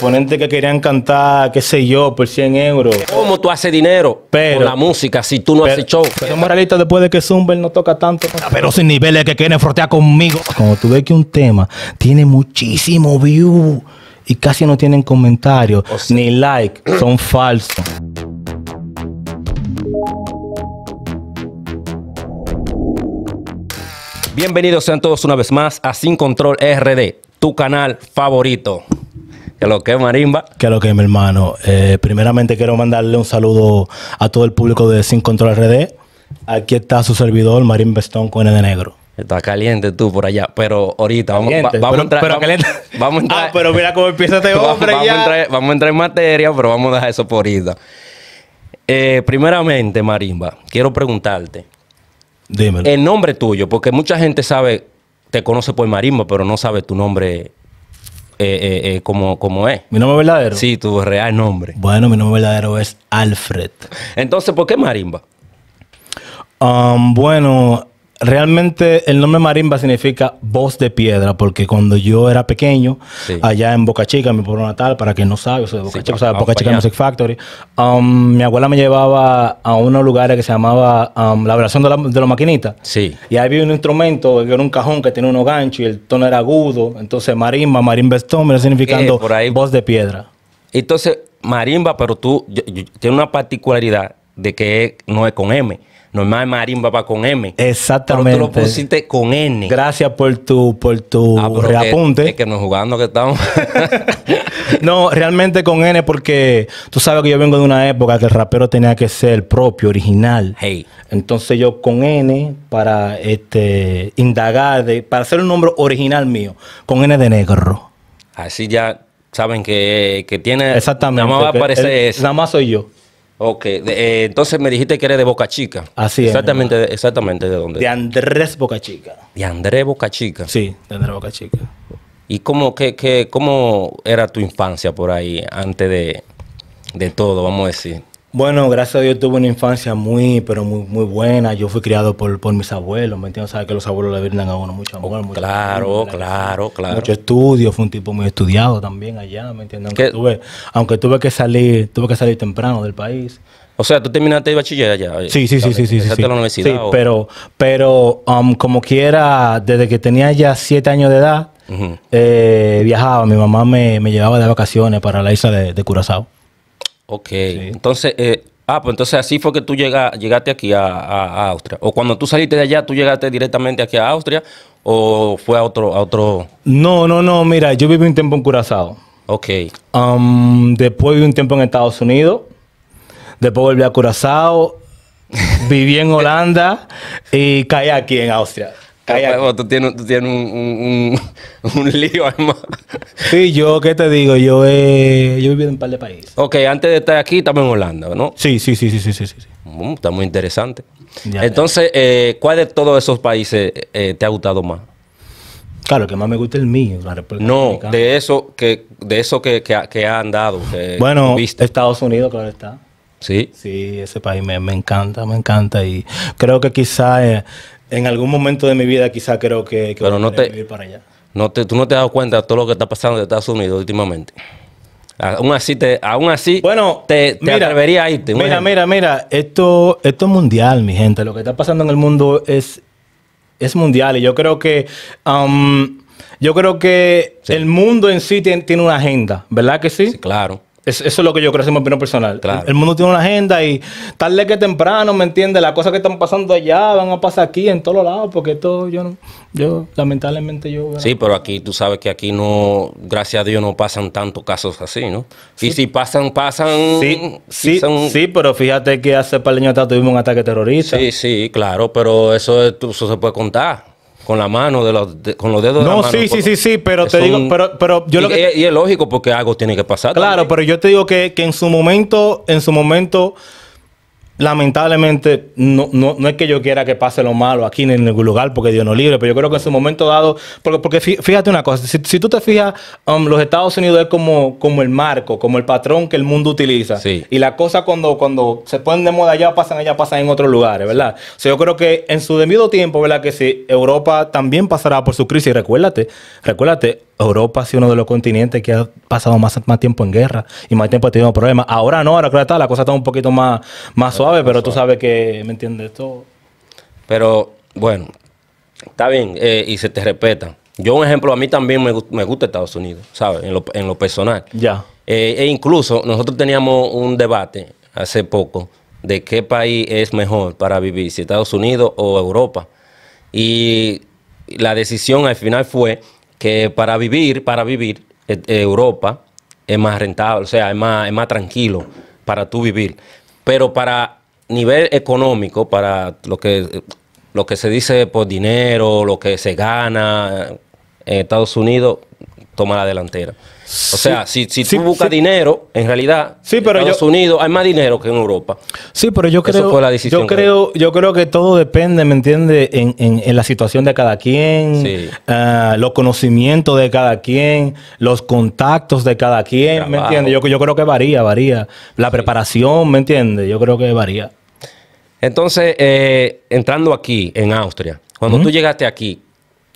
Ponente que querían cantar, qué sé yo, por 100 euros. ¿Cómo tú haces dinero pero, con la música si tú no haces show? Pero después de que Zumber no toca tanto. Ah, pero sin niveles que quieren frotear conmigo. Como tú ves que un tema tiene muchísimo view y casi no tienen comentarios ni like, son falsos. Bienvenidos sean todos una vez más a Sin Control RD, tu canal favorito. Que lo que, Marimba. Que lo que, mi hermano. Eh, primeramente quiero mandarle un saludo a todo el público de Sin Control RD. Aquí está su servidor, Marín Bestón con el de negro. Está caliente tú por allá, pero ahorita vamos, a entrar. Ah, pero mira cómo empieza este hombre vamos, A entrar, vamos a entrar en materia, pero vamos a dejar eso por ida eh, primeramente, Marimba, quiero preguntarte. Dímelo. El nombre tuyo, porque mucha gente sabe, te conoce por Marimba, pero no sabe tu nombre eh, eh, eh, como, como es. ¿Mi nombre verdadero? Sí, tu real nombre. Bueno, mi nombre verdadero es Alfred. Entonces, ¿por qué marimba? Um, bueno, Realmente el nombre marimba significa voz de piedra, porque cuando yo era pequeño, allá en Boca Chica, en mi pueblo natal, para quien no sabe, o sea, Boca Chica, Boca Chica Music Factory, um, mi abuela me llevaba a unos lugares que se llamaba um, la oración de, la, maquinita. los maquinitas. Sí. Y ahí había un instrumento, que era un cajón que tenía unos ganchos y el tono era agudo. Entonces marimba, marimba Stone, significando eh, voz de piedra. Entonces, marimba, pero tú, tiene una particularidad de que no es con M Normal marimba va con M. Exactamente. Pero tú lo pusiste con N. Gracias por tu, por tu ah, reapunte. Es, que no jugando que estamos. no, realmente con N porque tú sabes que yo vengo de una época que el rapero tenía que ser el propio, original. Hey. Entonces yo con N para este indagar, de, para hacer un nombre original mío, con N de negro. Así ya saben que, tiene... Exactamente. Nada más va a eso. Nada más soy yo. Ok, eh, entonces me dijiste que eres de Boca Chica. Así es. Exactamente, exactamente de dónde. De Andrés Boca Chica. De Andrés Boca Chica. Sí, de Andrés Boca Chica. ¿Y cómo, qué, qué, cómo era tu infancia por ahí antes de, de todo, vamos a decir? Bueno, gracias a Dios tuve una infancia muy, pero muy, muy buena. Yo fui criado por, mis abuelos, ¿me entiendes? Sabes que los abuelos le brindan a uno mucho amor. Oh, claro, claro, claro. Mucho estudio, fue un tipo muy estudiado también allá, ¿me entiendes? Aunque tuve, que salir, tuve que salir temprano del país. O sea, tú terminaste de bachiller allá. Eh, sí, sí, sí, sí, sí, sí. la pero, pero um, como quiera, desde que tenía ya siete años de edad, eh, viajaba. Mi mamá me, me llevaba de vacaciones para la isla de Curazao. Ok, entonces, eh, ah, pues entonces así fue que tú llegaste aquí a, Austria. O cuando tú saliste de allá, tú llegaste directamente aquí a Austria o fue a otro... A otro... No, no, no, mira, yo viví un tiempo en Curazao. Ok. Um, después viví un tiempo en Estados Unidos, después volví a Curazao, viví en Holanda y caí aquí en Austria tú tienes, un, lío, hermano. Sí, yo, ¿qué te digo? Eh, yo he, vivido en un par de países. Ok, antes de estar aquí, estamos en Holanda, ¿no? Sí, sí, sí, sí, sí, sí. Mm, está muy interesante. Entonces, eh, ¿cuál de todos esos países eh, te ha gustado más? Claro, que más me gusta el mío, la No, de eso que, de eso que, han dado. bueno, Estados Unidos, claro está. Sí. Sí, ese país me, encanta, me encanta. Y creo que quizás... En algún momento de mi vida quizá creo que, que no te, vivir para allá. No te, tú no te has dado cuenta de todo lo que está pasando en Estados Unidos últimamente. Aún así, te, aún así bueno, te, mira, atrevería a irte. Mira, mira, mira, esto, esto es mundial, mi gente. Lo que está pasando en el mundo es, es mundial. Y yo creo que um, yo creo que el mundo en sí tiene, una agenda, ¿verdad que sí? Sí, claro eso es lo que yo creo, es mi opinión personal. El, mundo tiene una agenda y tarde que temprano, ¿me entiendes? Las cosas que están pasando allá van a pasar aquí, en todos lados, porque esto yo, no, yo lamentablemente yo... Sí, pero aquí tú sabes que aquí no, gracias a Dios, no pasan tantos casos así, ¿no? Sí. Y si pasan, pasan... Sí, sí, sí, pero fíjate que hace par de años atrás tuvimos un ataque terrorista. Sí, sí, claro, pero eso, eso se puede contar con la mano, de los, con los dedos de la mano. No, sí, sí, sí, sí, pero te digo, pero, pero yo y, lo es lógico porque algo tiene que pasar. Claro, pero yo te digo que, que en su momento, en su momento lamentablemente, no, no, no, es que yo quiera que pase lo malo aquí en ningún lugar, porque Dios no libre, pero yo creo que en su momento dado, porque, fíjate una cosa, si, tú te fijas, um, los Estados Unidos es como, como el marco, como el patrón que el mundo utiliza. Y la cosa cuando, cuando se ponen de moda allá, pasan allá, pasan en otros lugares, ¿verdad? O yo creo que en su debido tiempo, ¿verdad? Que si Europa también pasará por su crisis, recuérdate, recuérdate, Europa ha sido uno de los continentes que ha pasado más, más tiempo en guerra y más tiempo ha tenido problemas. Ahora no, ahora claro está, la cosa está un poquito más, más suave, pero tú sabes que, ¿me entiendes? Todo. Pero bueno, está bien eh, y se te respeta. Yo, un ejemplo, a mí también me, me gusta Estados Unidos, ¿sabes? En lo, personal. Ya. Eh, e incluso nosotros teníamos un debate hace poco de qué país es mejor para vivir, si Estados Unidos o Europa. Y la decisión al final fue que para vivir, para vivir, e, e, Europa es más rentable, o sea, es más, es más tranquilo para tú vivir. Pero para nivel económico, para lo que, lo que se dice por dinero, lo que se gana en Estados Unidos, toma la delantera. O sea, si, si tú buscas dinero, en realidad, en Estados Unidos hay más dinero que en Europa. Sí, pero yo creo, la yo creo, yo creo que todo depende, ¿me entiendes? En, la situación de cada quien, ah, los conocimientos de cada quien, los contactos de cada quien, ¿me entiendes? Yo, creo que varía, varía. La preparación, ¿me entiendes? Yo creo que varía. Entonces, eh, entrando aquí, en Austria, cuando tú llegaste aquí,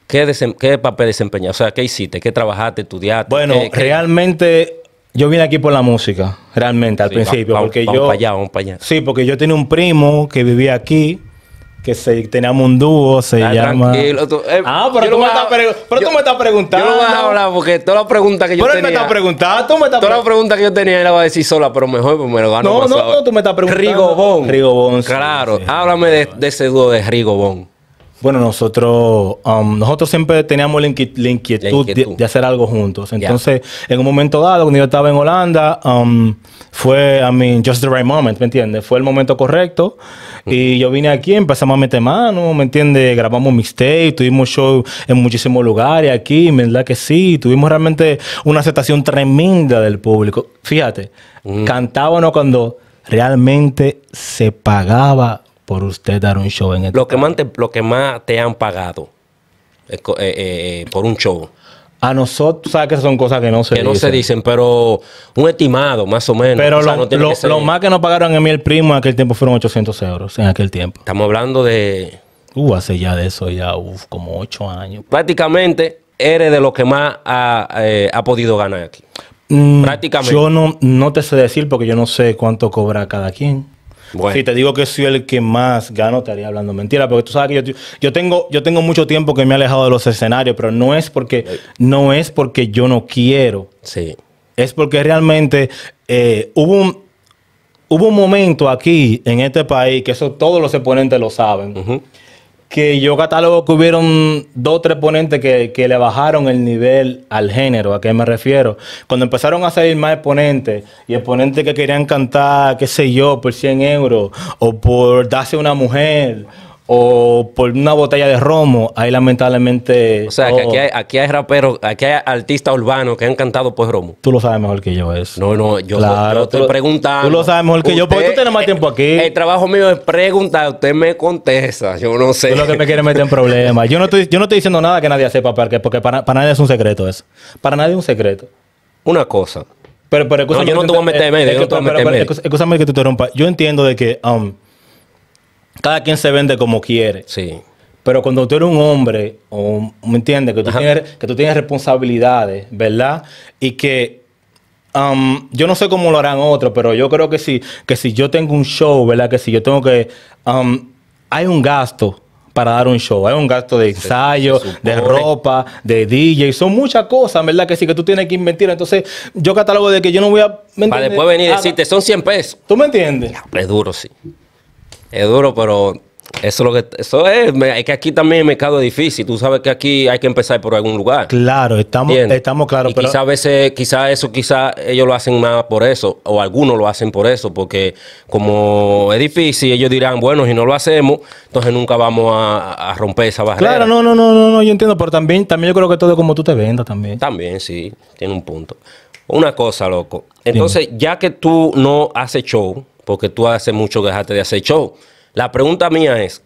¿Qué, papel desempeñaste? O sea, ¿qué hiciste? ¿Qué trabajaste? ¿Estudiaste? Bueno, realmente yo vine aquí por la música, realmente, al principio. porque yo, para allá, vamos para allá. Sí, porque yo tenía un primo que vivía aquí, que se, teníamos un dúo, se ah, llama. Eh, ah, pero, tú me, pero tú me, estás preguntando. Yo no voy a hablar porque todas las preguntas que yo tenía. Pero él me está preguntando, tú me estás Todas las preguntas que yo tenía, él la va a decir sola, pero mejor pues me lo gano. No, no, no, tú me estás preguntando. Rigobón. Rigobón. claro, háblame de, ese dúo de Rigobón. Bueno, nosotros, um, nosotros siempre teníamos la, inquietud, De, hacer algo juntos. Entonces, en un momento dado, cuando yo estaba en Holanda, um, fue, I mean, just the right moment, ¿me entiendes? Fue el momento correcto. Y yo vine aquí, empezamos a meter mano, ¿me entiendes? Grabamos mixtape, tuvimos show en muchísimos lugares aquí, ¿verdad que sí? Tuvimos realmente una aceptación tremenda del público. Fíjate, cantábamos cuando realmente se pagaba por usted dar un show en el este lo que más te, Lo que más te han pagado eh, eh, eh, por un show. A nosotros, sabes que son cosas que no se dicen. no se dicen, pero un estimado, más o menos. Pero lo, más que nos pagaron en mí el primo en aquel tiempo fueron 800 euros, en aquel tiempo. Estamos hablando de... Uh, hace ya de eso, ya como ocho años. Prácticamente eres de los que más ha, podido ganar aquí. Mm, prácticamente. Yo no, no te sé decir porque yo no sé cuánto cobra cada quien. Si te digo que soy el que más gano, te haría hablando mentira, porque tú sabes que yo, tengo, mucho tiempo que me he alejado de los escenarios, pero no es porque, no es porque yo no quiero. Sí. Es porque realmente eh, hubo un... Hubo un momento aquí en este país, que eso todos los exponentes lo saben, que yo catálogo que hubieron dos o tres ponentes que, le bajaron el nivel al género. ¿A qué me refiero? Cuando empezaron a salir más exponentes y exponentes que querían cantar, qué sé yo, por 100 euros o por darse una mujer o por una botella de romo, ahí lamentablemente... O sea, que oh, aquí hay, raperos, aquí hay artistas urbanos que han cantado por romo. Tú lo sabes mejor que yo eso. No, no, yo, claro, estoy preguntando. Tú lo sabes mejor que yo, porque tú tienes más tiempo aquí. Eh, el, trabajo mío es preguntar, usted me contesta, yo no sé. Tú lo que me quieres meter en problemas. Yo no estoy, yo no estoy diciendo nada que nadie sepa, porque, porque para, nadie es un secreto eso. Para nadie es un secreto. Una cosa. Pero, pero, no, yo no te voy a meter eh, en medio, yo no te a meter en medio. Escúchame que tú te rompas. Yo entiendo de que... Um, cada quien se vende como quiere. Sí. Pero cuando tú eres un hombre, ¿me entiendes? Que tú, tienes, que tú tienes responsabilidades, ¿verdad? Y que um, yo no sé cómo lo harán otros, pero yo creo que si, que si yo tengo un show, ¿verdad? Que si yo tengo que... Um, hay un gasto para dar un show. Hay un gasto de ensayo, de ropa, de DJ. Son muchas cosas, ¿verdad? Que sí que tú tienes que inventir. Entonces, yo catalogo de que yo no voy a... Para después venir y ah, decirte, son 100 pesos. ¿Tú me entiendes? Es duro, sí. Es duro, pero eso es lo que eso es, que aquí también el mercado es difícil. Tú sabes que aquí hay que empezar por algún lugar. Claro, estamos, estamos claros. Quizás a veces, quizá eso, quizás ellos lo hacen más por eso, o algunos lo hacen por eso, porque como es difícil, ellos dirán, bueno, si no lo hacemos, entonces nunca vamos a, romper esa barrera. Claro, no, no, no, no, yo entiendo, pero también, también yo creo que todo es como tú te vendas también. También, sí, tiene un punto. Una cosa, loco. Entonces, ya que tú no haces show, porque tú hace mucho que dejaste de hacer show. La pregunta mía es,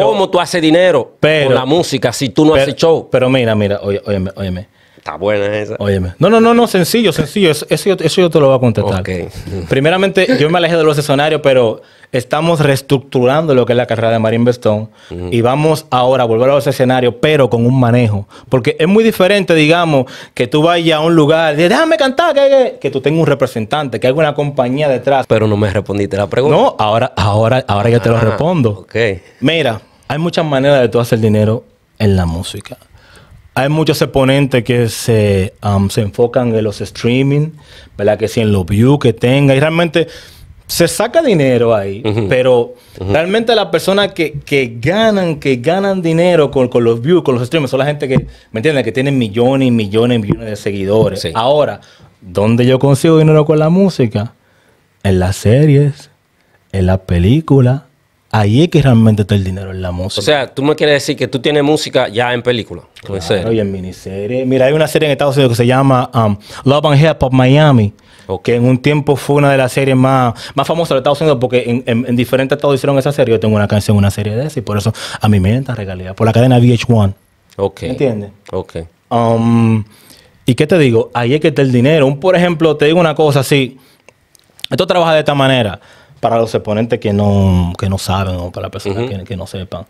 ¿cómo tú haces dinero con la música si tú no haces show? Pero mira, mira, oye, óyeme, óyeme. Está buena esa. Óyeme. No, no, no, no, sencillo, sencillo. Eso, eso, yo, te lo voy a contestar. Primeramente, yo me alejé de los escenarios, pero estamos reestructurando lo que es la carrera de Marín Bestón y vamos ahora a volver a los escenarios, pero con un manejo. Porque es muy diferente, digamos, que tú vayas a un lugar, de, déjame cantar, que, que, tú tengas un representante, que hay una compañía detrás. Pero no me respondiste la pregunta. No, ahora, ahora, ahora yo te lo ah, respondo. Ok. Mira, hay muchas maneras de tú hacer dinero en la música hay muchos exponentes que se, um, se enfocan en los streaming, ¿verdad? Que si en los views que tenga. Y realmente se saca dinero ahí, pero realmente las personas que, ganan, que ganan dinero con, los views, con los streams, son la gente que, ¿me entiendes? Que tienen millones y millones y millones de seguidores. Ahora, ¿dónde yo consigo dinero con la música? En las series, en las películas Ahí es que realmente está el dinero en la música. O sea, tú me quieres decir que tú tienes música ya en película. Claro, en serie. y en miniserie. Mira, hay una serie en Estados Unidos que se llama um, Love and Hip Hop Miami. Que en un tiempo fue una de las series más, más famosas de Estados Unidos porque en, diferentes estados hicieron esa serie. Yo tengo una canción, una serie de esas, y por eso a mí me esta realidad Por la cadena VH1. Ok. ¿Entiendes? Ok. Um, ¿Y qué te digo? Ahí es que está el dinero. Un, por ejemplo, te digo una cosa así. Esto trabaja de esta manera para los exponentes que no, no saben o para las personas que, no sepan.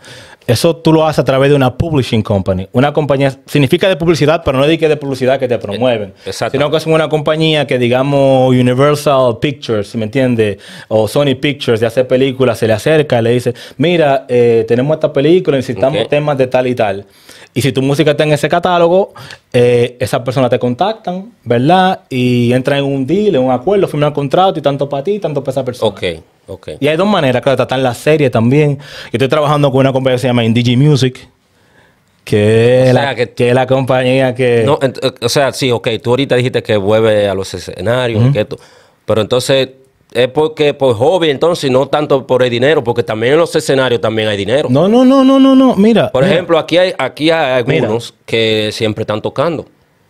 Eso tú lo haces a través de una publishing company. Una compañía, significa de publicidad, pero no es que de publicidad que te promueven. Eh, exacto. Sino que es una compañía que, digamos, Universal Pictures, si ¿me entiendes? O Sony Pictures, de hacer películas, se le acerca y le dice, mira, eh, tenemos esta película, necesitamos temas de tal y tal. Y si tu música está en ese catálogo, eh, esas personas te contactan, ¿verdad? Y entran en un deal, en un acuerdo, firman un contrato y tanto para ti, tanto para esa persona. Ok. Y hay dos maneras, claro, tratar la serie también. Yo estoy trabajando con una compañía que se llama Indigi Music, que, es la compañía que... o sea, sí, ok, tú ahorita dijiste que vuelve a los escenarios, que esto, pero entonces es porque por hobby, entonces, no tanto por el dinero, porque también en los escenarios también hay dinero. No, no, no, no, no, no. Mira. Por ejemplo, aquí hay, aquí hay algunos que siempre están tocando.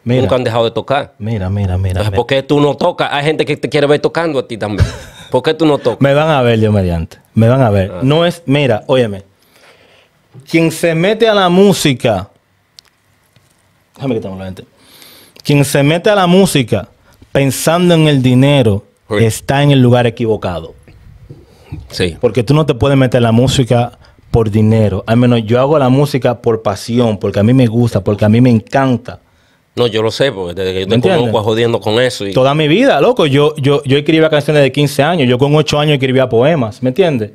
Nunca han dejado de tocar. Mira, mira, mira. Entonces, porque tú no tocas? Hay gente que te quiere ver tocando a ti también. ¿Por qué tú no tocas? Me van a ver, Dios mediante. Me van a ver. Ah. No es, mira, óyeme. Quien se mete a la música. Déjame quitarme la gente. Quien se mete a la música pensando en el dinero está en el lugar equivocado. Sí. Porque tú no te puedes meter a la música por dinero. Al menos yo hago la música por pasión, porque a mí me gusta, porque a mí me encanta. No, yo lo sé, porque desde que yo te conozco jodiendo con eso. Toda mi vida, loco. Yo, yo, yo escribía canciones de 15 años. Yo con 8 años escribía poemas, ¿me entiendes?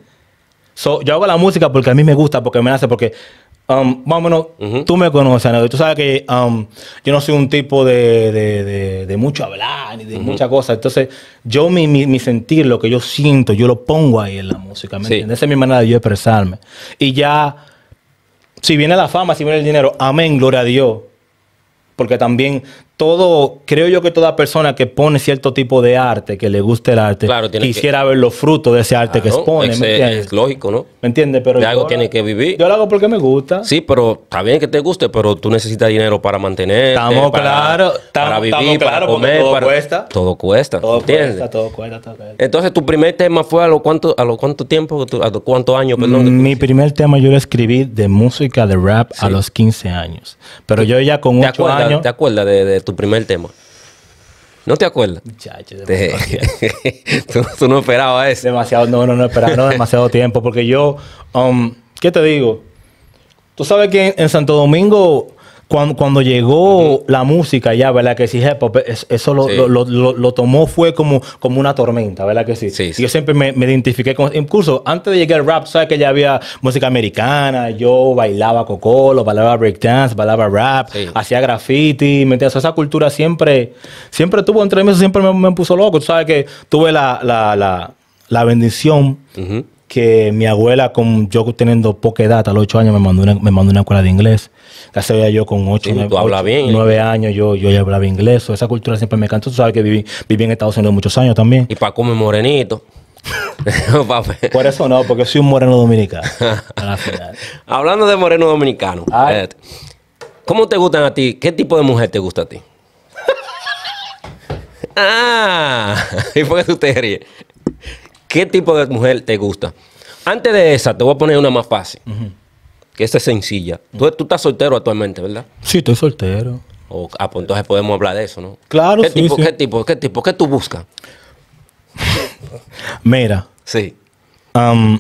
yo hago la música porque a mí me gusta, porque me hace, porque... Um, más tú me conoces, ¿no? Tú sabes que um, yo no soy un tipo de, mucho hablar ni de muchas cosas. Entonces, yo mi, sentir, lo que yo siento, yo lo pongo ahí en la música, ¿me entiendes? Esa es mi manera de yo expresarme. Y ya, si viene la fama, si viene el dinero, amén, gloria a Dios porque también todo creo yo que toda persona que pone cierto tipo de arte, que le guste el arte, quisiera ver los frutos de ese arte que expone. Es lógico, ¿no? ¿Me entiendes? Pero de algo tiene que vivir. Yo lo hago porque me gusta. Sí, pero está bien que te guste, pero tú necesitas dinero para mantener. Estamos claros. Para vivir, para comer. Todo, para, cuesta. todo cuesta. Todo cuesta. Todo cuesta, todo Entonces, tu primer tema fue a lo cuánto, a lo cuánto tiempo, a cuántos años, Mi primer tema yo lo escribí de música, de rap, a los 15 años. Pero yo ya con 8 años. ¿Te acuerdas de tu primer tema? ¿No te acuerdas? Muchacho, tú, no esperabas eso. Demasiado, no, no, no esperaba, demasiado tiempo. Porque yo, um, ¿qué te digo? Tú sabes que en Santo Domingo cuando, cuando llegó la música ya, ¿verdad? Que sí, hip hop, eso lo, tomó fue como, como una tormenta, ¿verdad? Que sí. sí, Yo siempre me, me, identifiqué con, incluso antes de llegar al rap, ¿sabes? Que ya había música americana, yo bailaba cocolo, bailaba breakdance, bailaba rap, hacía graffiti, ¿me entiendes? Esa cultura siempre, siempre tuvo entre mí, siempre me, puso loco, ¿sabes? Que tuve la, bendición que mi abuela, con yo teniendo poca edad, a los 8 años, me mandó una, me mandó una escuela de inglés. Casi veía yo con 8, Y tú bien, 9 años, yo, yo ya hablaba inglés. esa cultura siempre me encantó. Tú sabes que viví, en Estados Unidos muchos años también. Y para comer morenito. Por eso no, porque soy un moreno dominicano. Hablando de moreno dominicano, ¿cómo te gustan a ti? ¿Qué tipo de mujer te gusta a ti? ah, ¿y por qué tú te ríes? ¿Qué tipo de mujer te gusta? Antes de esa, te voy a poner una más fácil. Que esa es sencilla. tú, estás soltero actualmente, ¿verdad? Sí, estoy soltero. ah, pues entonces podemos hablar de eso, ¿no? Claro, sí, tipo, ¿Qué tipo? ¿Qué tipo? ¿Qué tú buscas? Mira. Sí. Um,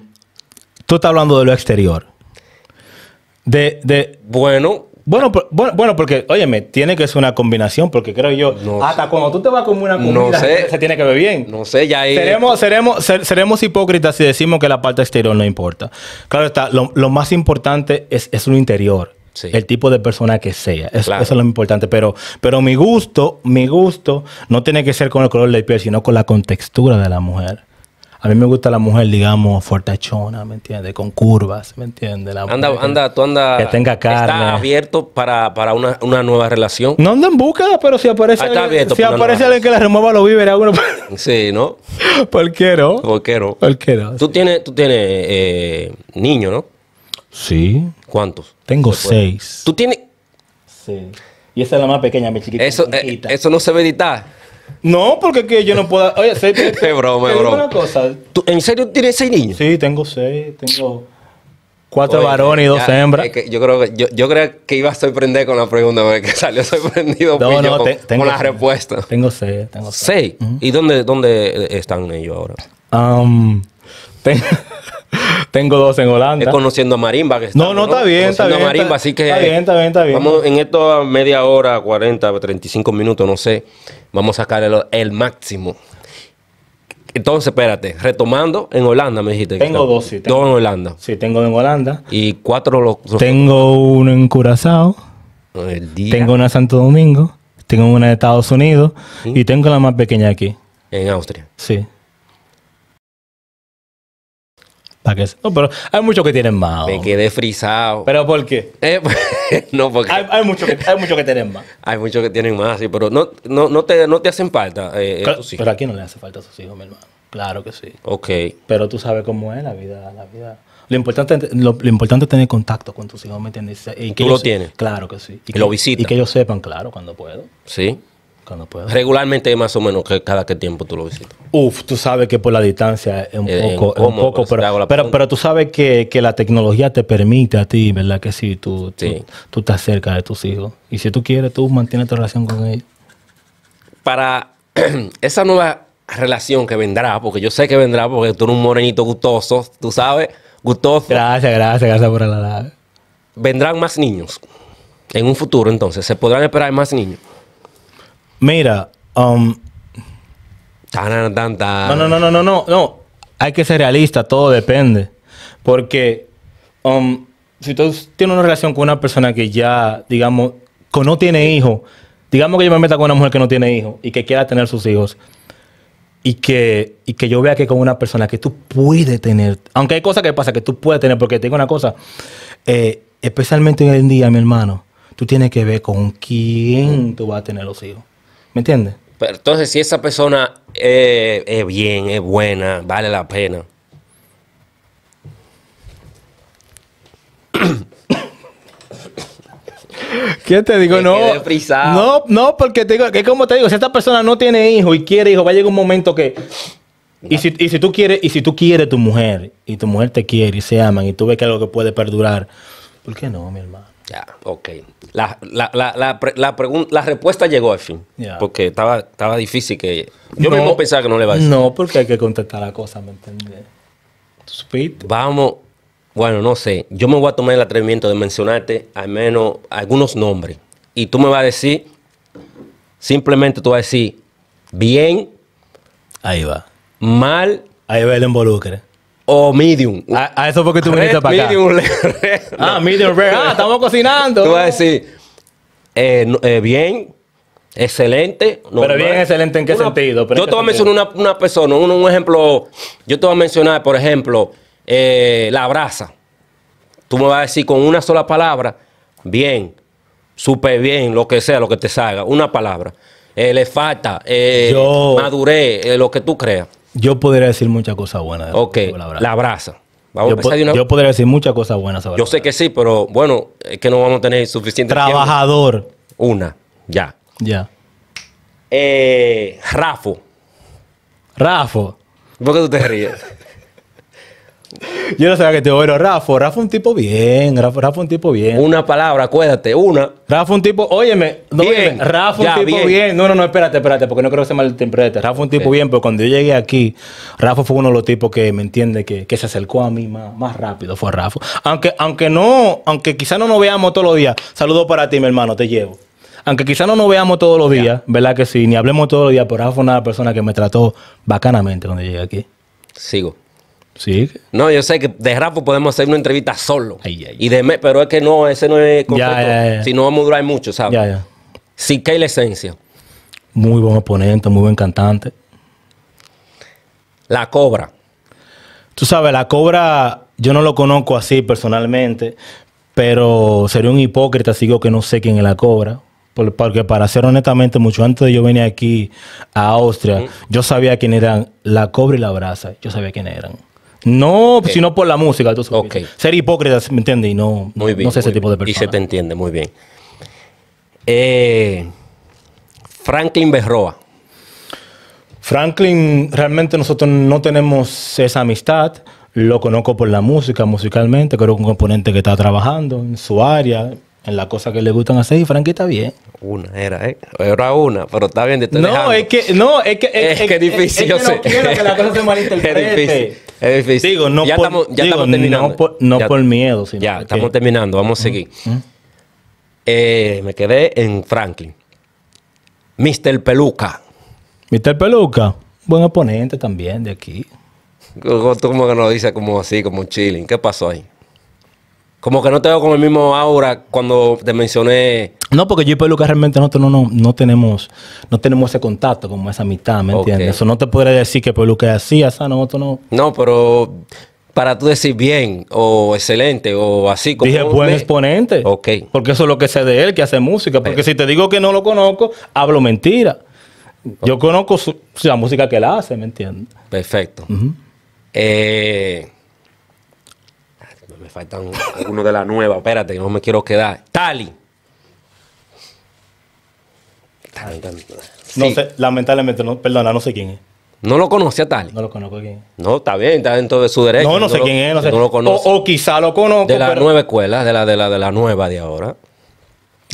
tú estás hablando de lo exterior. De, de... Bueno, bueno, bueno, porque, óyeme, tiene que ser una combinación, porque creo yo, hasta cuando tú te vas con una comida, se tiene que ver bien. No sé, ya ahí... Seremos, seremos, hipócritas si decimos que la parte exterior no importa. Claro está, lo, más importante es, es lo interior. El tipo de persona que sea. Eso, es lo importante. Pero, pero mi gusto, mi gusto no tiene que ser con el color de la piel, sino con la contextura de la mujer. A mí me gusta la mujer, digamos, fortachona, ¿me entiendes? Con curvas, ¿me entiendes? Anda, anda, tú anda. Que tenga carne. Está abierto para, para una, una, nueva relación. No anda en búsqueda, pero si aparece. Ah, si aparece alguien que le remueva los víveres a sí, ¿no? ¿Por qué no? ¿Por qué no? ¿Por qué no? Tú tienes, tú tienes eh, niño, ¿no? Sí. ¿Cuántos? Tengo seis. ¿Tú tienes? Sí. Y esa es la más pequeña, mi chiquita. Eso, eh, eso no se a editar. No, porque que yo no puedo. Oye, seis, es broma, es broma. Una cosa. ¿En serio tienes seis niños? Sí, tengo seis. Tengo cuatro varones y dos hembras. yo creo que yo, creo que iba a sorprender con la pregunta, porque salió sorprendido con, tengo, la respuesta. Tengo seis. Tengo seis. ¿Y dónde, dónde están ellos ahora? Um, Tengo dos en Holanda. Es conociendo a Marimba. Que no, no, está bien, está bien. Marimba, está, que. Está bien, está bien, está bien. Vamos en esto media hora, 40, 35 minutos, no sé. Vamos a sacar el, máximo. Entonces, espérate, retomando, en Holanda me dijiste. Tengo dos, sí. dos en Holanda. Sí, tengo en Holanda. Y cuatro los. tengo uno en Curazao. Tengo una en Santo Domingo. Tengo una en Estados Unidos. Y tengo la más pequeña aquí. En Austria. Sí. que No, pero hay muchos que tienen más. Me quedé frisado. ¿Pero por qué? Eh, no, porque. Hay, muchos que, mucho que tienen más. hay muchos que tienen más, sí, pero no, no, te, hacen falta. Eh, eh, claro, sí. Pero aquí no le hace falta a sus hijos, mi hermano. Claro que sí. Ok. Pero tú sabes cómo es la vida, la vida. Lo importante, lo, importante es tener contacto con tus hijos, ¿me entiendes? Y que ¿Tú lo tienes? Claro que sí. Y, que, lo visitas. Y que ellos sepan, claro, cuando puedo. Sí. Regularmente más o menos cada que tiempo tú lo visitas. Uf, tú sabes que por la distancia es un eh, poco, un pues, pero, pero, tú sabes que, la tecnología te permite a ti, ¿verdad? Que si tú, Tú, estás cerca de tus hijos. Y si tú quieres, tú mantienes tu relación con ellos. Para esa nueva relación que vendrá, porque yo sé que vendrá, porque tú eres un morenito gustoso, tú sabes, gustoso. Gracias, gracias, gracias por la Vendrán más niños. En un futuro, entonces, se podrán esperar más niños. Mira, um, tan, No, no, no, no, no, no, no. Hay que ser realista, todo depende. Porque um, si tú tienes una relación con una persona que ya, digamos, que no tiene hijos, digamos que yo me meta con una mujer que no tiene hijos y que quiera tener sus hijos, y que, que yo vea que con una persona que tú puedes tener, aunque hay cosas que pasa que tú puedes tener, porque te digo una cosa, eh, especialmente hoy en día, mi hermano, tú tienes que ver con quién tú vas a tener los hijos. ¿Me entiendes? entonces, si esa persona es, bien, es buena, vale la pena. ¿Qué te digo? no, no, porque te como te digo, si esta persona no tiene hijo y quiere hijo, va a llegar un momento que. Y si, tú quieres, y si tú quieres tu mujer, y tu mujer te quiere y se aman, y tú ves que es algo que puede perdurar, ¿por qué no, mi hermano? Ya, ok. La, la, la, respuesta llegó al fin. Porque estaba, estaba difícil que. Yo mismo pensaba que no le iba a decir. No, porque hay que contestar la cosa, ¿me entiendes? Vamos. Bueno, no sé. Yo me voy a tomar el atrevimiento de mencionarte al menos algunos nombres. Y tú me vas a decir. Simplemente tú vas a decir. Bien. Ahí va. Mal. Ahí va el involucre o medium. A, eso porque tú viniste para acá. Ah, medium rare. Ah, estamos cocinando. Tú vas a decir, eh, eh, bien, excelente. Pero bien excelente en qué sentido. yo te voy a mencionar una, persona, un, ejemplo. Yo te voy a mencionar, por ejemplo, eh, la brasa. Tú me vas a decir con una sola palabra, bien, súper bien, lo que sea, lo que te salga, una palabra. le falta, madurez, lo que tú creas. Yo podría decir muchas cosas buenas. De ok, la abrazo yo, podría decir muchas cosas buenas Yo sé que sí, pero bueno, es que no vamos a tener suficiente Trabajador. Una, ya. Ya. Eh, Rafo. Rafo. ¿Por qué tú te ríes? Yo no sabía que te bueno, Rafa, Rafa un tipo bien, Rafa, Rafa un tipo bien. Una palabra, acuérdate, una. Rafa un tipo, óyeme, no, bien, Rafa un tipo bien. No, no, no, espérate, espérate, porque no creo que se malinterprete. Rafa un tipo bien, pero cuando yo llegué aquí, Rafa fue uno de los tipos que me entiende que, se acercó a mí más, rápido, fue Rafa. Aunque, aunque no, aunque quizás no nos veamos todos los días, Saludo para ti, mi hermano, te llevo aunque quizás no nos veamos todos los días, ¿verdad que sí? Ni hablemos todos los días, pero Rafa fue una persona que me trató bacanamente cuando llegué aquí. Sigo. No, yo sé que de Rafa podemos hacer una entrevista solo. y de pero es que no, ese no es completo. Si no vamos a durar mucho, ¿sabes? Sí, que hay la esencia. Muy buen oponente, muy buen cantante. La Cobra. Tú sabes, la Cobra, yo no lo conozco así personalmente, pero sería un hipócrita si digo que no sé quién es la Cobra. Porque para ser honestamente, mucho antes de yo venir aquí a Austria, yo sabía quién eran la Cobra y la Brasa. Yo sabía quién eran. No, pues, sino por la música. Tú Ser hipócrita, ¿me entiendes? Y no, sé ese tipo de personas. Y se te entiende, muy bien. Eh, Franklin Berroa. Franklin, realmente nosotros no tenemos esa amistad. Lo conozco por la música, musicalmente. Creo que un componente que está trabajando en su área, en las cosas que le gustan hacer. Y Franklin está bien. Una era, ¿eh? Era una, pero está bien. Te estoy no, es que, no, es que... Es, que, difícil. no quiero que la cosa se es difícil. Digo, no, ya No, por, miedo, Ya, estamos terminando. Vamos a seguir. Eh, me quedé en Franklin. Mr. Peluca. Mr. Peluca. Buen oponente también de aquí. Como que nos dice como así, como un chilling. ¿Qué pasó ahí? Como que no te veo con el mismo aura cuando te mencioné. No, porque yo y Peluca realmente nosotros no, no, tenemos, no tenemos ese contacto, como esa amistad, ¿me entiendes? Eso no te podría decir que Peluca es así, así, nosotros no. No, pero para tú decir bien o excelente o así como dije buen exponente ok porque eso es lo que sé de él que hace música porque si te digo que no lo conozco hablo mentira yo conozco la música que él hace me entiendes perfecto eh, faltan algunos de la nueva, espérate, no me quiero quedar. Tali. No sé, lamentablemente, perdona, no sé quién es. No lo conoce a Tali. No lo conozco quién. No, está bien, está dentro de su derecho. No, no, sé quién es, no lo conoce. O, quizá lo conozco. De la nueva escuela, de la, de la, de la nueva de ahora.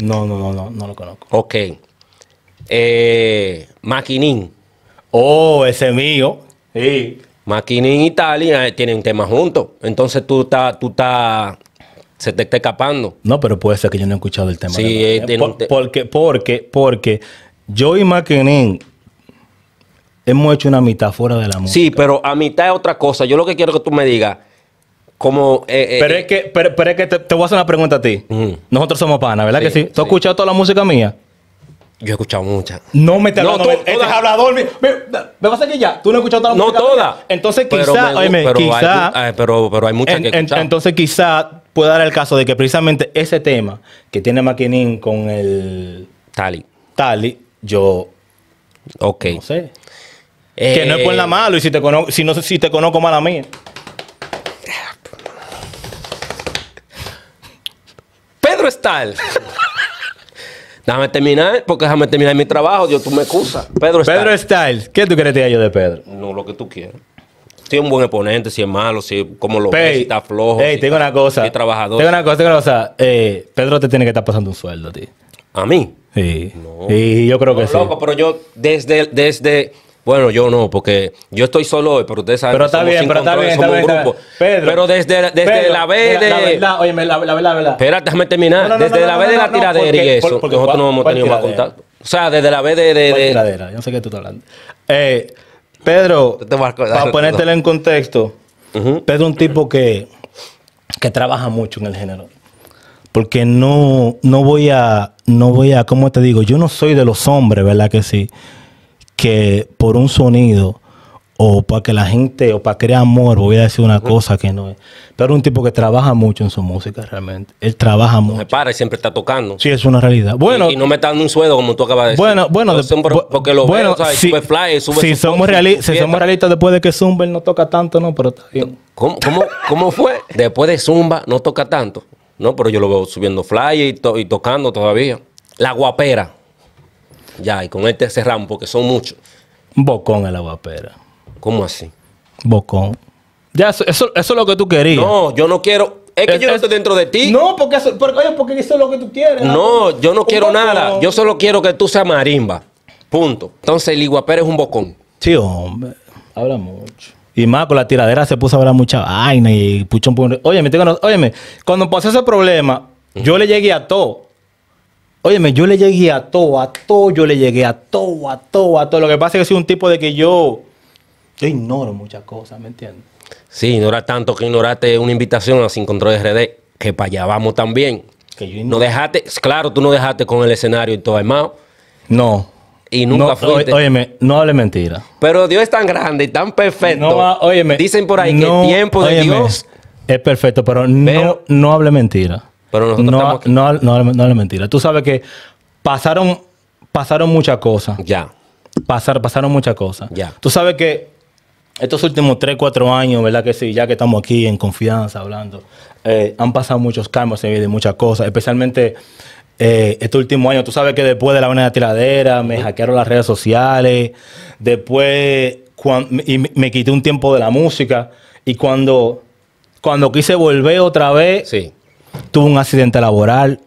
No, no, no, no, no lo conozco. Ok. Eh, Maquinín. Oh, ese mío. Sí. Makinin y Italia eh, tienen un tema juntos. Entonces tú estás, tú estás, se te está escapando. No, pero puede ser que yo no he escuchado el tema. Sí, eh, porque, porque, porque yo y Makini hemos hecho una mitad fuera de la música. Sí, pero a mitad es otra cosa. Yo lo que quiero que tú me digas, como... Eh, pero, es que, pero, es que, te, voy a hacer una pregunta a ti. Nosotros somos pana, ¿verdad que sí? ¿Tú has escuchado toda la música mía? Yo he escuchado muchas. No me estás no, hablando. Tú, este, hablador. Me, me, vas a que ya. Tú no has escuchado todas las No todas. Entonces, quizá. Oíme, pero, quizá eh, pero, hay, muchas que Entonces, quizá pueda dar el caso de que precisamente ese tema que tiene Maquinin con el. Tali. Tali, yo. Ok. No sé. que no es por la eh, malo y si te conozco, si no, si te conozco mala Pedro Stahl. Déjame terminar, porque déjame terminar mi trabajo. Dios, tú me excusas. Pedro Styles. Pedro ¿Qué tú quieres decir yo de Pedro? No, lo que tú quieras. Si es un buen oponente, si es malo, si como lo ves, si está flojo. Ey, tengo una cosa. Si es trabajador. Tengo una cosa, tengo una cosa. Eh, Pedro te tiene que estar pasando un sueldo, tío. ¿A mí? Sí. No. Y yo creo que sí. Loco, pero yo desde, desde bueno, yo no, porque yo estoy solo hoy, pero ustedes saben pero que está somos bien, pero está bien, un grupo. Pedro, pero desde, desde la vez de... La verdad, oye, la, la, la verdad, Espera, déjame terminar. desde la B de la tiradera y eso, porque nosotros no hemos tenido más contacto. O sea, desde la vez de... de, tiradera? Yo no sé qué tú estás hablando. Eh, Pedro, para ponértelo en contexto, Pedro es un tipo que, que trabaja mucho en el género porque no, no voy a, no voy a, ¿cómo te digo? Yo no soy de los hombres, ¿verdad que sí? que por un sonido o para que la gente, o para crear amor, voy a decir una cosa que no es. Pero un tipo que trabaja mucho en su música realmente. Él trabaja mucho. Se para y siempre está tocando. Sí, es una realidad. Bueno, y, no me está dando un sueldo como tú acabas de decir. Bueno, bueno, porque lo bueno, si, sube fly, sube somos somos realistas, después de que Zumba él no toca tanto, no, pero está ¿Cómo, fue? después de Zumba no toca tanto. No, pero yo lo veo subiendo fly y, y tocando todavía. La guapera. Ya, y con este cerramos porque son muchos. Bocón el la guapera. ¿Cómo así? Bocón. Ya, eso, es lo que tú querías. No, yo no quiero. Es que yo no estoy dentro de ti. No, porque eso, porque, eso es lo que tú quieres. No, yo no quiero nada. Yo solo quiero que tú seas marimba. Punto. Entonces, el iguapera es un bocón. Sí, hombre. Habla mucho. Y más con la tiradera se puso a hablar mucha vaina y puchón. Óyeme, óyeme, cuando pasó ese problema, yo le llegué a todo. Óyeme, yo le llegué a todo, a todo, yo le llegué a todo, a todo, a todo. Lo que pasa es que soy un tipo de que yo, yo ignoro muchas cosas, ¿me entiendes? Sí, ignora tanto que ignoraste una invitación a Sin Control RD, que para allá vamos también. Que yo no dejaste, claro, tú no dejaste con el escenario y todo hermano. No. Y nunca no, Óyeme, no hable mentira. Pero Dios es tan grande y tan perfecto. No, óyeme. Dicen por ahí que el tiempo de Dios. Es perfecto, pero, no, no hable mentira. Pero no, estamos no, no, no, es mentira. Tú sabes que pasaron, pasaron muchas cosas. Ya. Pasar, pasaron muchas cosas. Ya. Tú sabes que estos últimos 3, 4 años, ¿verdad? Que sí, ya que estamos aquí en confianza hablando, eh, han pasado muchos cambios en vida y muchas cosas, especialmente eh, este último año. Tú sabes que después de la buena tiradera me hackearon las redes sociales, después y me quité un tiempo de la música y cuando, cuando quise volver otra vez, sí. Tuve un accidente laboral,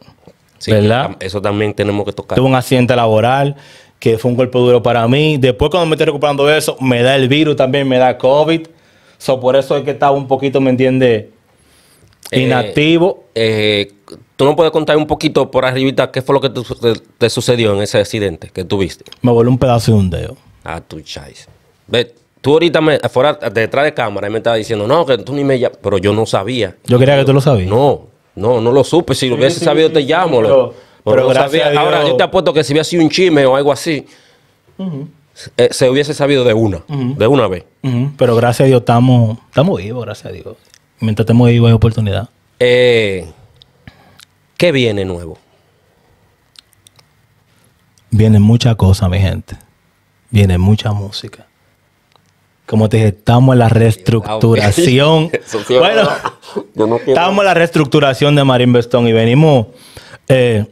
sí, ¿verdad? Eso también tenemos que tocar. Tuve un accidente laboral que fue un golpe duro para mí. Después cuando me estoy recuperando de eso, me da el virus también, me da COVID. por eso es que estaba un poquito, ¿me entiende eh, Inactivo. Eh, ¿Tú no puedes contar un poquito por arribita qué fue lo que te, sucedió en ese accidente que tuviste? Me voló un pedazo de un dedo. Ah, tu chais. Ve, tú ahorita me, detrás de cámara, me estaba diciendo, no, que tú ni me llamas. Pero yo no sabía. Yo creía que tú lo sabías. No, no, no lo supe. Si lo hubiese sabido, te llamo. Pero, Ahora, yo te apuesto que si hubiese sido un chisme o algo así, eh, se hubiese sabido de una, de una vez. Pero gracias a Dios estamos, estamos vivos, gracias a Dios. Mientras estemos vivos hay oportunidad. Eh, ¿Qué viene nuevo? Vienen muchas cosas, mi gente. Viene mucha música. Como te dije, estamos en la reestructuración. bueno, estamos en la reestructuración de Marín Bestón y venimos. Eh,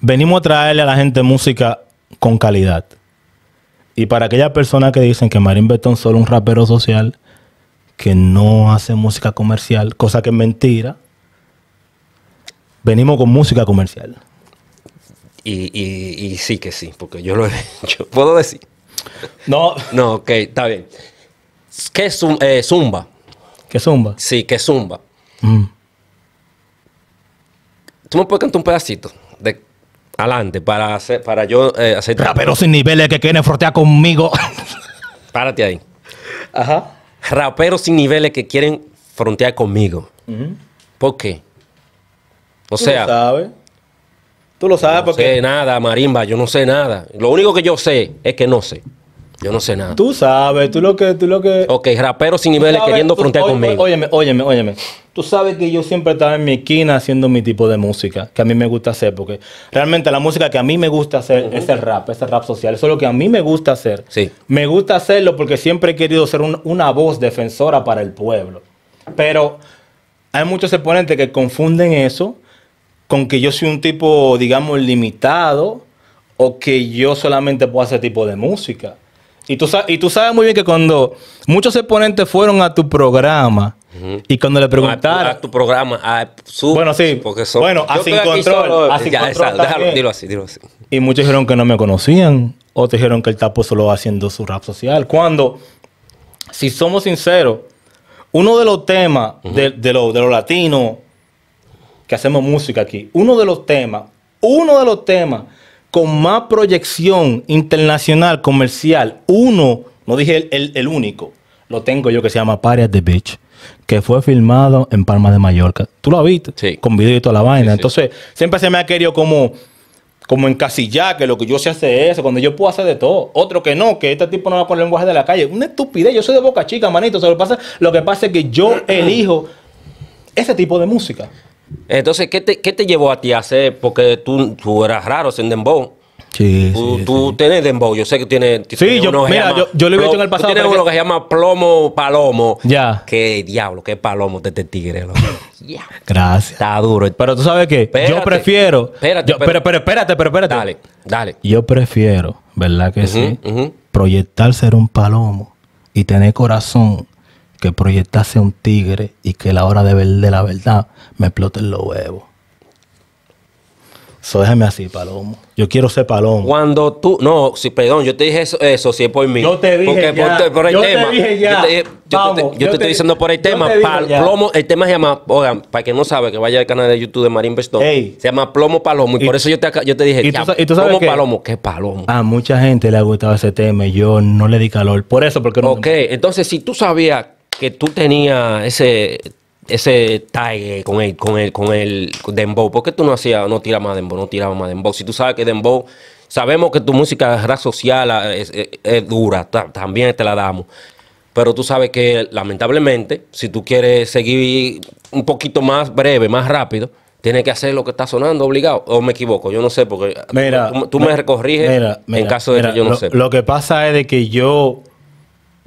venimos a traerle a la gente música con calidad. Y para aquellas personas que dicen que Marín Bestón es solo un rapero social, que no hace música comercial, cosa que es mentira, venimos con música comercial. Y, y sí que sí, porque yo lo he hecho. Puedo decir. No. No, ok, está bien. ¿Qué es eh, zumba? ¿Qué zumba? Sí, ¿qué zumba? Mm. ¿Tú me puedes cantar un pedacito? De adelante, para, hacer, para yo eh, hacer... sin niveles que quieren frontear conmigo. Párate ahí. Ajá. Raperos sin niveles que quieren frontear conmigo. ¿Por qué? O sea, sabes? Tú lo sabes no porque... sé nada, Marimba, yo no sé nada. Lo único que yo sé es que no sé. Yo no sé nada. Tú sabes, tú lo que, tú lo que. Ok, rapero sin niveles queriendo frontear conmigo. Óyeme, óyeme, óyeme. Tú sabes que yo siempre estaba en mi esquina haciendo mi tipo de música, que a mí me gusta hacer, porque realmente la música que a mí me gusta hacer es el rap, es el rap social. Eso es lo que a mí me gusta hacer. Sí. Me gusta hacerlo porque siempre he querido ser una voz defensora para el pueblo. Pero hay muchos exponentes que confunden eso con que yo soy un tipo, digamos, limitado o que yo solamente puedo hacer tipo de música. Y tú, sabes muy bien que cuando muchos exponentes fueron a tu programa y cuando le preguntaron... A, tu programa, a su... Bueno, sí. Porque bueno, a Sin Control. a así, dilo así. Y muchos dijeron que no me conocían. te dijeron que el tapo solo va haciendo su rap social. Cuando, si somos sinceros, uno de los temas de, los lo latinos que hacemos música aquí, uno de los temas, uno de los temas con más proyección internacional, comercial, uno, no dije el, único, lo tengo yo que se llama Party at the Beach, que fue filmado en Palma de Mallorca. ¿Tú lo visto Sí. Con video y toda la vaina. Entonces, siempre se me ha querido como, como encasillar, que lo que yo sé hacer es eso, cuando yo puedo hacer de todo. Otro que no, que este tipo no va con el lenguaje de la calle. Una estupidez. Yo soy de boca chica, manito. lo, pasa, lo que pasa es que yo elijo ese tipo de música. Entonces, ¿qué te, qué te llevó a ti a hacer? Porque tú, eras raro sin dembow. Sí, tú, sí, tú tienes dembow, yo sé que tienes. Sí, yo, mira, yo, yo, lo he visto en el pasado. Tú tienes uno que se llama Plomo Palomo. Ya. Qué diablo, qué palomo de este tigre. Gracias. Está duro. Pero tú sabes qué? yo prefiero. Espérate, pero, pero, espérate, pero espérate. Dale, dale. Yo prefiero, ¿verdad que sí? Proyectar ser un palomo y tener corazón que proyectase un tigre y que a la hora de ver de la verdad me exploten los huevos. Eso déjame así, Palomo. Yo quiero ser Palomo. Cuando tú. No, si, perdón, yo te dije eso, eso si es por mí. Yo te dije Por, el yo tema. Te Yo te, yo te, estoy diciendo por el tema. Palomo, el tema se llama. Oigan, para que no sabe, que vaya al canal de YouTube de Marín Bestón. Se llama Plomo Palomo. Y, por eso yo te, dije. ¿y tú, sabes Plomo que, Palomo. ¿Qué Palomo? A mucha gente le ha gustado ese tema y yo no le di calor. Por eso, porque no. Ok, entonces si tú sabías que tú tenías ese ese tag con él con él con el dembow, ¿por qué tú no hacías, no tirabas más dembow, no tiraba más dembow? Si tú sabes que dembow, sabemos que tu música de social es, dura, también te la damos. Pero tú sabes que lamentablemente, si tú quieres seguir un poquito más breve, más rápido, tienes que hacer lo que está sonando obligado. O me equivoco, yo no sé, porque mira, tú, me, recorriges en caso de que yo no lo, sé. Lo que pasa es de que yo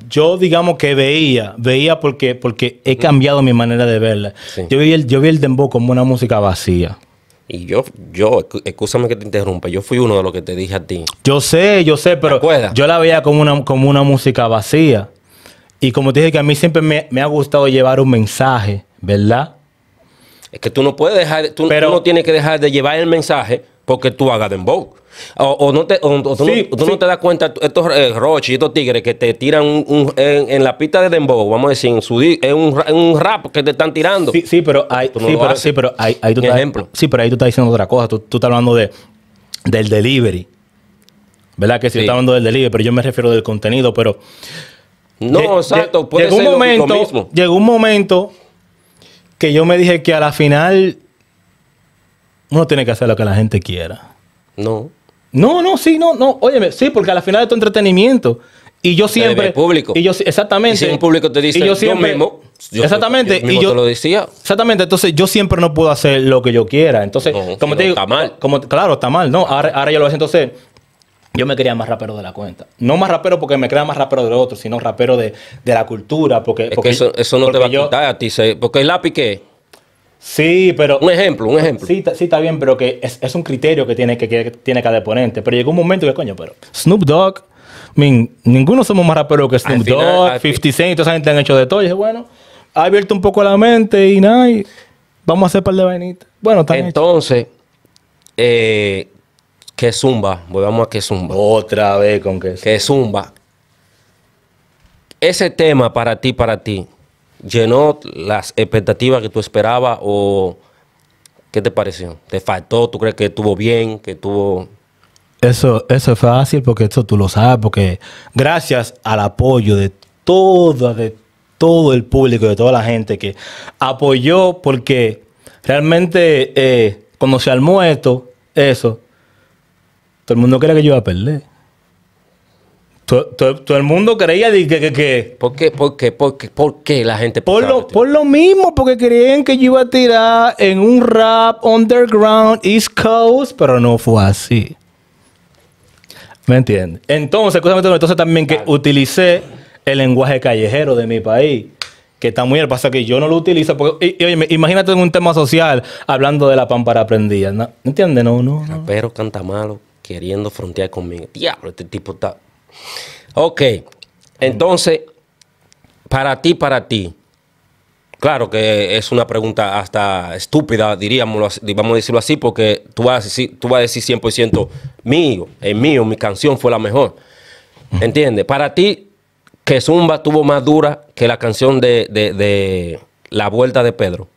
yo digamos que veía, veía porque, porque he cambiado mi manera de verla. Yo, vi el, yo vi el dembow como una música vacía. Y yo, yo, escúchame que te interrumpa, yo fui uno de los que te dije a ti. Yo sé, yo sé, pero yo la veía como una, como una música vacía. Y como te dije que a mí siempre me, ha gustado llevar un mensaje, ¿verdad? Es que tú no puedes dejar, tú, tú no tienes que dejar de llevar el mensaje porque tú hagas dembow. O, no te, tú, no, te das cuenta, estos eh, y estos tigres que te tiran en, la pista de Dembow, vamos a decir, en, un, rap que te están tirando. Sí, pero, pero, Sí, pero ahí tú estás diciendo otra cosa. Tú, tú estás hablando de, del delivery. ¿Verdad? Que sí. estás hablando del delivery, pero yo me refiero del contenido, pero. No, exacto. un momento, Llegó un momento que yo me dije que a la final uno tiene que hacer lo que la gente quiera. No. No, no, sí, no, no. Óyeme, sí, porque al final es tu entretenimiento. Y yo siempre. El público. Y yo, exactamente. Y si un público te dice, yo, siempre, mismo. Yo, exactamente. y yo te lo decía. Exactamente. Entonces, yo siempre no puedo hacer lo que yo quiera. Entonces, como te digo. Está mal. Como, claro, está mal, ¿no? Ahora, yo lo hago. Entonces, yo me quería más rapero de la cuenta. No más rapero porque me crea más rapero del otro, sino rapero de, la cultura. Porque, eso, eso no te va a quitar a ti. Porque el lápiz, es... Sí, pero... Un ejemplo, un ejemplo. Sí, está bien, pero que es, un criterio que tiene, que, tiene cada ponente. Pero llegó un momento que, coño, pero Snoop Dogg, ninguno somos más raperos que Snoop Dogg, 50 Cent, y toda esa gente han hecho de todo. Y dije, bueno, ha abierto un poco la mente y nada, vamos a hacer par de vainitas. Bueno, está Entonces, eh, que zumba, volvamos a que zumba. Otra vez con que zumba. Que zumba. Ese tema para ti, para ti, llenó las expectativas que tú esperabas o qué te pareció? ¿Te faltó? ¿Tú crees que estuvo bien? ¿Que estuvo...? Eso, eso es fácil porque eso tú lo sabes, porque gracias al apoyo de toda, de todo el público, de toda la gente que apoyó, porque realmente eh, cuando se armó esto, eso, todo el mundo quería que yo iba a perder. Todo, el mundo creía que, ¿Por qué? ¿Por qué? ¿Por qué? ¿Por la gente por lo, por lo mismo, porque creían que yo iba a tirar en un rap underground East Coast, pero no fue así. ¿Me entiendes? Entonces, entonces también que utilicé el lenguaje callejero de mi país, que está muy pasa es que yo no lo utilizo. Porque, imagínate en un tema social hablando de la pampara aprendida. ¿no? ¿Entiendes? No, no. Ah, pero canta malo queriendo frontear conmigo. Diablo, este tipo está Ok, entonces, para ti, para ti, claro que es una pregunta hasta estúpida, diríamos, vamos a decirlo así, porque tú vas a decir, tú vas a decir 100% mío, es mío, mi canción fue la mejor. ¿Entiendes? Para ti, que Zumba tuvo más dura que la canción de, La Vuelta de Pedro.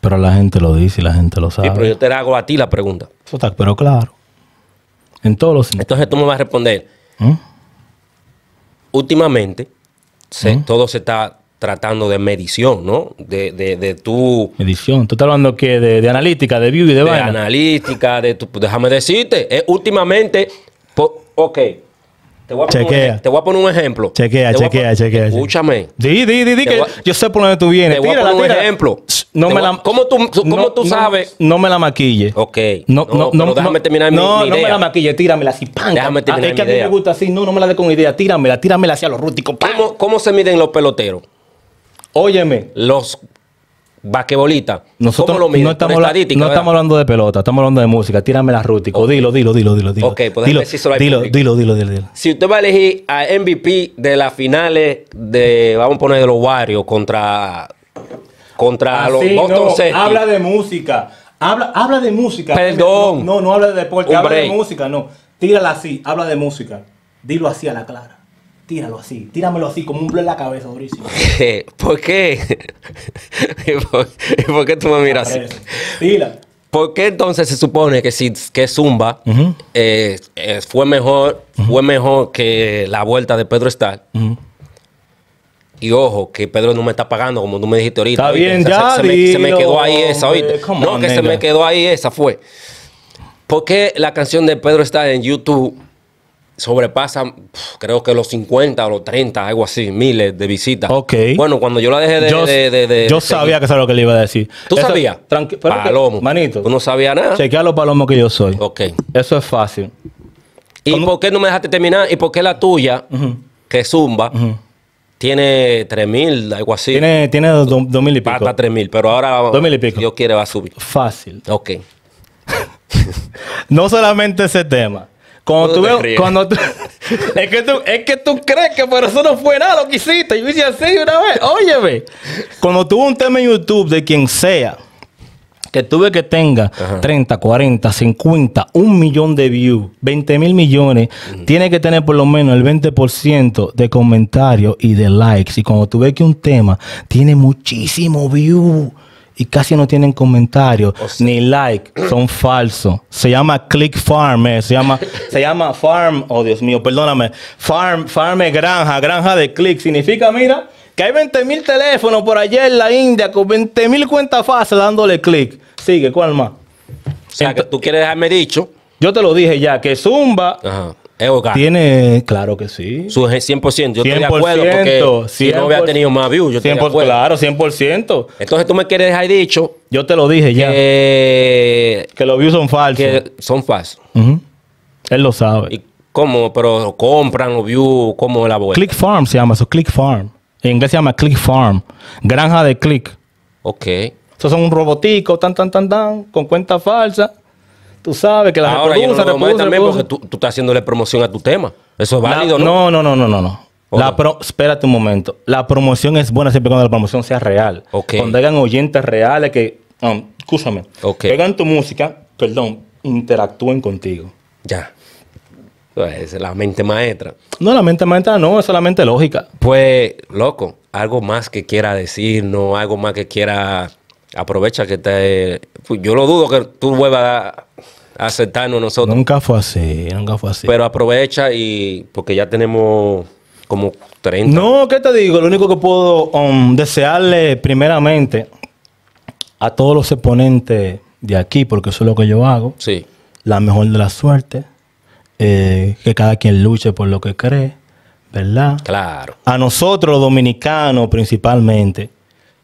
Pero la gente lo dice y la gente lo sabe. Y pero yo te hago a ti la pregunta. Pero claro. En todos los Entonces tú me vas a responder. ¿Mm? Últimamente, ¿Mm? todo se está tratando de medición, ¿no? De, tu... Medición. Tú estás hablando que de, de, analítica, de view y de, de analítica, de tu... Déjame decirte. últimamente... ok. Te voy, a poner Un, te voy a poner un ejemplo. Chequea, chequea, chequea. Escúchame. Di, di, di, di que yo sé por dónde tú vienes. Te voy a poner un ejemplo. No me la, ¿Cómo tú, cómo tú sabes? No, me la maquille. Ok. No, no, no, déjame terminar mi, mi, idea. No, me la maquille, tíramela así, pan. Déjame terminar ah, Es que a mí me gusta así, no, no me la dé con idea. Tíramela, tíramela hacia los rústicos, ¿Cómo, ¿Cómo se miden los peloteros? Óyeme. Los Basquebolita. Nosotros lo no, estamos, no estamos hablando de pelota, estamos hablando de música. Tírame la rútico. Dilo, dilo, dilo, dilo, dilo. Ok, pues dilo, hay dilo, dilo, dilo, dilo, dilo. Si usted va a elegir a MVP de las finales de, vamos a poner, de los Warriors contra, contra los Boston Celtics. Habla de música. Habla, habla de música. Perdón. No, no, habla de deporte, habla de música, no. Tírala así, habla de música. Dilo así a la clara. Tíralo así, tíramelo así, como un blue en la cabeza, durísimo. ¿Por qué? ¿Y por, qué tú me miras así? Tira. ¿Por qué entonces se supone que si que Zumba eh, eh, fue mejor, fue mejor que la vuelta de Pedro Star? Y ojo, que Pedro no me está pagando, como tú me dijiste ahorita. Está bien, ya. Se, se, me, se, me, quedó ahí esa, no, que se me quedó ahí esa, fue. ¿Por qué la canción de Pedro está en YouTube Sobrepasan, creo que los 50 o los 30, algo así, miles de visitas. Ok. Bueno, cuando yo la dejé de. Yo, sabía que eso era lo que le iba a decir. ¿Tú sabías? Palomo. manito. Tú no sabías nada. Chequea los palomos que yo soy. Ok. Eso es fácil. ¿Y por qué no me dejaste terminar? ¿Y por qué la tuya, que zumba, tiene 3 mil, algo así? Tiene, tiene mil y pico. 3 mil, pero ahora. mil y pico. Si Dios quiere, va a subir. Fácil. Ok. no solamente ese tema. Cuando es que tú, crees que por eso no fue nada lo que hiciste. Yo hice así una vez. Óyeme, cuando tuve un tema en YouTube de quien sea, que tuve que tenga 30, 40, 50, un millón de views, 20 mil millones, mm. tiene que tener por lo menos el 20% de comentarios y de likes. Y cuando tú ves que un tema tiene muchísimo views, y casi no tienen comentarios oh, ni like, son falsos. Se llama Click Farm, eh, se llama se llama Farm, oh Dios mío, perdóname. Farm, farm es granja, granja de click significa, mira, que hay 20 mil teléfonos por allá en la India con 20 mil cuentas fáciles dándole click. Sigue, ¿cuál más? O sea, que tú quieres dejarme dicho yo te lo dije ya, que Zumba Ajá. Tiene, claro que sí. Su 100%, yo estoy de acuerdo porque si no hubiera tenido más views, yo estoy 100%, de Claro, 100%. Entonces tú me quieres dejar dicho. Yo te lo dije ya. Que, que los views son falsos. son falsos. Él lo sabe. ¿Y cómo? Pero compran los views, ¿cómo la vuelta? Click Farm se llama eso, Click Farm. En inglés se llama Click Farm. Granja de click. Ok. Eso son un robotico, tan, tan, tan, tan, con cuenta falsa. Tú sabes que la Ahora, yo no lo reproduce, también porque tú, estás haciéndole promoción a tu tema. ¿Eso es válido no? No, no, no, no, no. La pro, espérate un momento. La promoción es buena siempre cuando la promoción sea real. Okay. Cuando hagan oyentes reales que... Um, escúchame. Okay. Pegan tu música, perdón, interactúen contigo. Ya. Pues la mente maestra. No, la mente maestra no, es solamente lógica. Pues, loco, algo más que quiera decir, no, algo más que quiera. Aprovecha que te. Pues, yo lo dudo que tú vuelvas a aceptarnos nosotros. Nunca fue así, nunca fue así. Pero aprovecha y porque ya tenemos como 30. No, ¿qué te digo? Lo único que puedo um, desearle primeramente a todos los exponentes de aquí, porque eso es lo que yo hago, sí. la mejor de la suerte, eh, que cada quien luche por lo que cree, ¿verdad? Claro. A nosotros los dominicanos principalmente,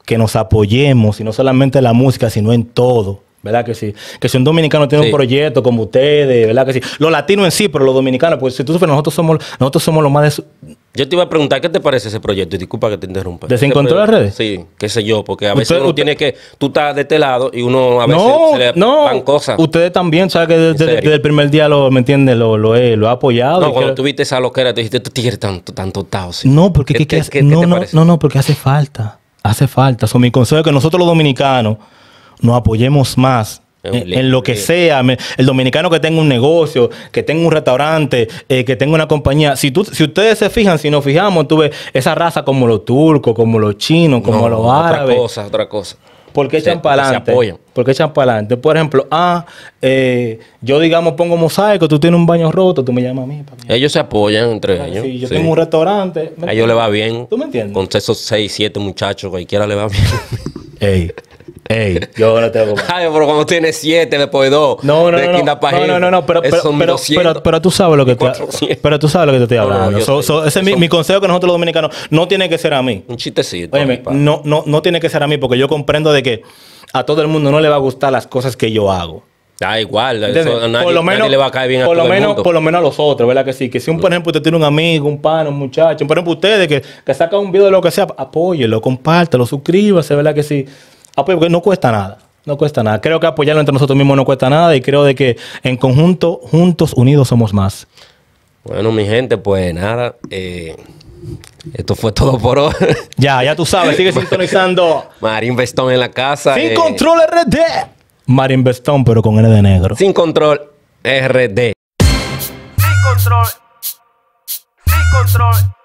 que nos apoyemos, y no solamente en la música, sino en todo. ¿verdad que sí? Que si un dominicano tiene un proyecto como ustedes, ¿verdad que sí? Los latinos en sí, pero los dominicanos, pues si tú sufres, nosotros somos, nosotros somos los más... Yo te iba a preguntar, ¿qué te parece ese proyecto? Y disculpa que te interrumpa. ¿Desencontró las redes? Sí, qué sé yo, porque a veces uno tiene que... Tú estás de este lado y uno a veces se le van cosas. Ustedes también, ¿sabes? Que desde, el primer día, lo, ¿me entiendes? Lo, lo, he, lo apoyado. No, cuando tuviste esa loquera, te dijiste, tú este tienes tanto, tanto No, porque... ¿Qué, qué, no, no, no, porque hace falta. Hace falta. Son consejo es que nosotros los dominicanos nos apoyemos más en, lo que sea, el dominicano que tenga un negocio, que tenga un restaurante, eh, que tenga una compañía, si, tú, si ustedes se fijan, si nos fijamos, tú ves esa raza como los turcos, como los chinos, como los árabes. Otra cosa, otra cosa. ¿Por qué echan para adelante? ¿Por qué echan para adelante? Por ejemplo, ah, eh, yo digamos pongo mosaico, tú tienes un baño roto, tú me llamas a mí. ellos se apoyan entre ah, ellos. Sí, yo tengo un restaurante. A ellos le va bien. ¿Tú me entiendes? Con esos seis, siete muchachos, cualquiera le va bien. Ey, Ey, yo no tengo. Ay, pero cuando tienes siete, después de dos! ¡No, No, no, de no. No, no, no, no, pero, pero, pero, pero, tú sabes lo que te, pero tú sabes lo que te estoy hablando. ese es mi, consejo que nosotros los dominicanos no tiene que ser a mí. Un chistecito. Oye, no, no, no tiene que ser a mí porque yo comprendo de que a todo el mundo no le va a gustar las cosas que yo hago. Da igual, nadie, por lo menos, le va a caer bien a todo el mundo. Por lo menos a los otros, ¿verdad que sí? Que si, un, por ejemplo, usted tiene un amigo, un pan, un muchacho, por ejemplo, ustedes que, que sacan un video de lo que sea, apóyelo, compártelo, suscríbase, ¿verdad que sí? Ah, pues, porque no cuesta nada. No cuesta nada. Creo que apoyarlo entre nosotros mismos no cuesta nada y creo de que en conjunto, juntos, unidos somos más. Bueno, mi gente, pues nada. Eh, esto fue todo por hoy. ya, ya tú sabes, sigue sintonizando. Marín Vestón en la casa. Sin eh. control RD. Marín Bestón, pero con N de negro. Sin control RD. Sin control. Sin control.